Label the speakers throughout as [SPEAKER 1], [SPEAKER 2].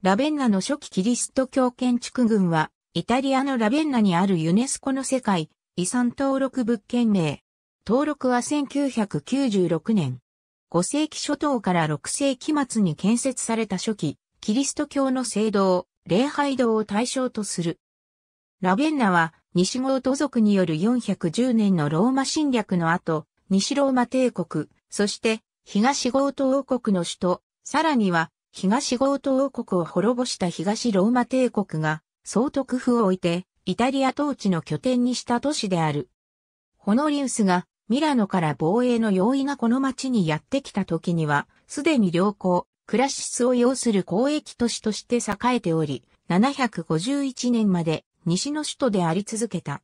[SPEAKER 1] ラベンナの初期キリスト教建築群は、イタリアのラベンナにあるユネスコの世界遺産登録物件名。登録は1996年。5世紀初頭から6世紀末に建設された初期、キリスト教の聖堂、礼拝堂を対象とする。ラベンナは、西ゴート族による410年のローマ侵略の後、西ローマ帝国、そして、東ゴート王国の首都、さらには、東強盗王国を滅ぼした東ローマ帝国が総督府を置いてイタリア統治の拠点にした都市である。ホノリウスがミラノから防衛の容易がこの町にやってきた時には、すでに良好、クラシスを要する交易都市として栄えており、751年まで西の首都であり続けた。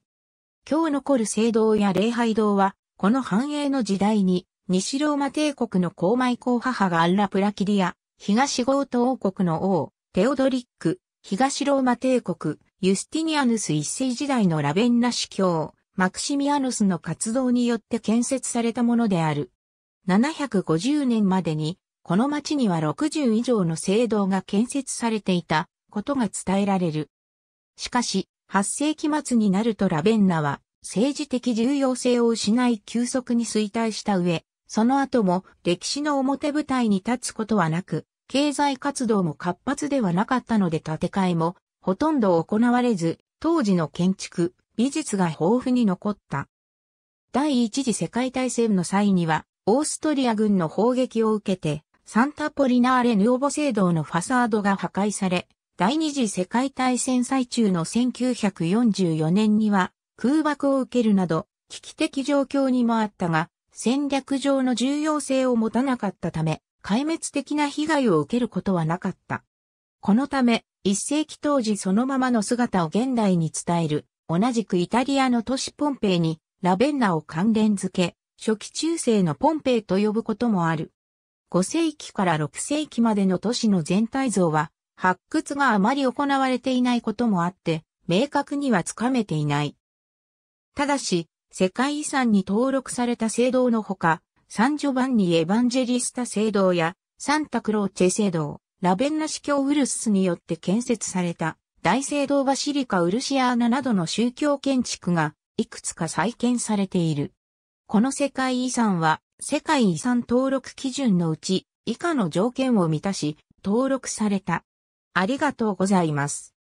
[SPEAKER 1] 今日残る聖堂や礼拝堂は、この繁栄の時代に、西ローマ帝国の公米公母がアンラ・プラキリア、東ゴート王国の王、テオドリック、東ローマ帝国、ユスティニアヌス一世時代のラベンナ司教、マクシミアヌスの活動によって建設されたものである。750年までに、この町には60以上の聖堂が建設されていたことが伝えられる。しかし、8世紀末になるとラベンナは政治的重要性を失い急速に衰退した上、その後も歴史の表舞台に立つことはなく、経済活動も活発ではなかったので建て替えもほとんど行われず、当時の建築、美術が豊富に残った。第一次世界大戦の際には、オーストリア軍の砲撃を受けて、サンタポリナーレ・ヌオボ聖堂のファサードが破壊され、第二次世界大戦最中の1944年には空爆を受けるなど危機的状況にもあったが、戦略上の重要性を持たなかったため、壊滅的な被害を受けることはなかった。このため、一世紀当時そのままの姿を現代に伝える、同じくイタリアの都市ポンペイに、ラベンナを関連付け、初期中世のポンペイと呼ぶこともある。5世紀から6世紀までの都市の全体像は、発掘があまり行われていないこともあって、明確にはつかめていない。ただし、世界遺産に登録された聖堂のほか、サンジョバンニ・エヴァンジェリスタ聖堂やサンタクローチェ聖堂、ラベンナ司教ウルスによって建設された大聖堂バシリカウルシアーナなどの宗教建築がいくつか再建されている。この世界遺産は世界遺産登録基準のうち以下の条件を満たし登録された。ありがとうございます。